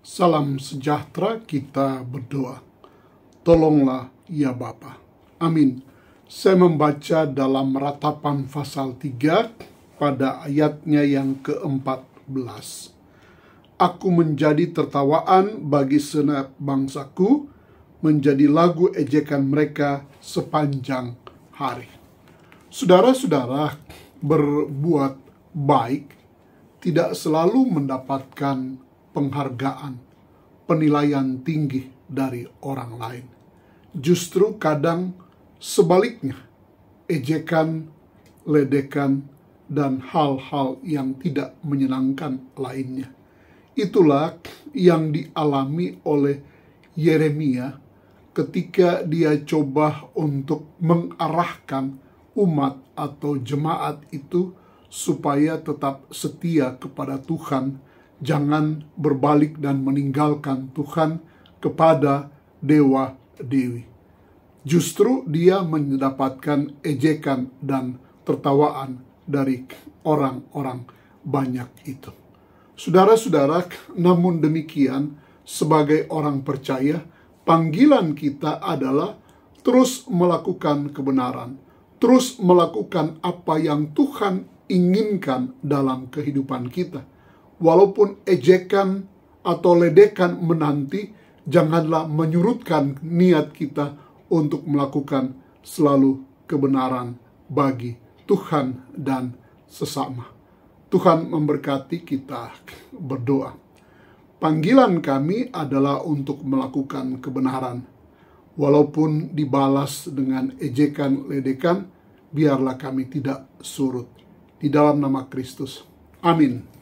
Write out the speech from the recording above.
Salam sejahtera kita berdoa. Tolonglah ya Bapa. Amin. Saya membaca dalam ratapan pasal 3 pada ayatnya yang ke-14. Aku menjadi tertawaan bagi senap bangsaku, menjadi lagu ejekan mereka sepanjang hari. Saudara-saudara, berbuat baik tidak selalu mendapatkan penghargaan, penilaian tinggi dari orang lain. Justru kadang sebaliknya, ejekan, ledekan, dan hal-hal yang tidak menyenangkan lainnya. Itulah yang dialami oleh Yeremia ketika dia coba untuk mengarahkan umat atau jemaat itu supaya tetap setia kepada Tuhan jangan berbalik dan meninggalkan Tuhan kepada dewa dewi. Justru dia mendapatkan ejekan dan tertawaan dari orang-orang banyak itu. Saudara-saudara, namun demikian, sebagai orang percaya, panggilan kita adalah terus melakukan kebenaran, terus melakukan apa yang Tuhan inginkan dalam kehidupan kita walaupun ejekan atau ledekan menanti, janganlah menyurutkan niat kita untuk melakukan selalu kebenaran bagi Tuhan dan sesama. Tuhan memberkati kita berdoa. Panggilan kami adalah untuk melakukan kebenaran. Walaupun dibalas dengan ejekan ledekan, biarlah kami tidak surut. Di dalam nama Kristus. Amin.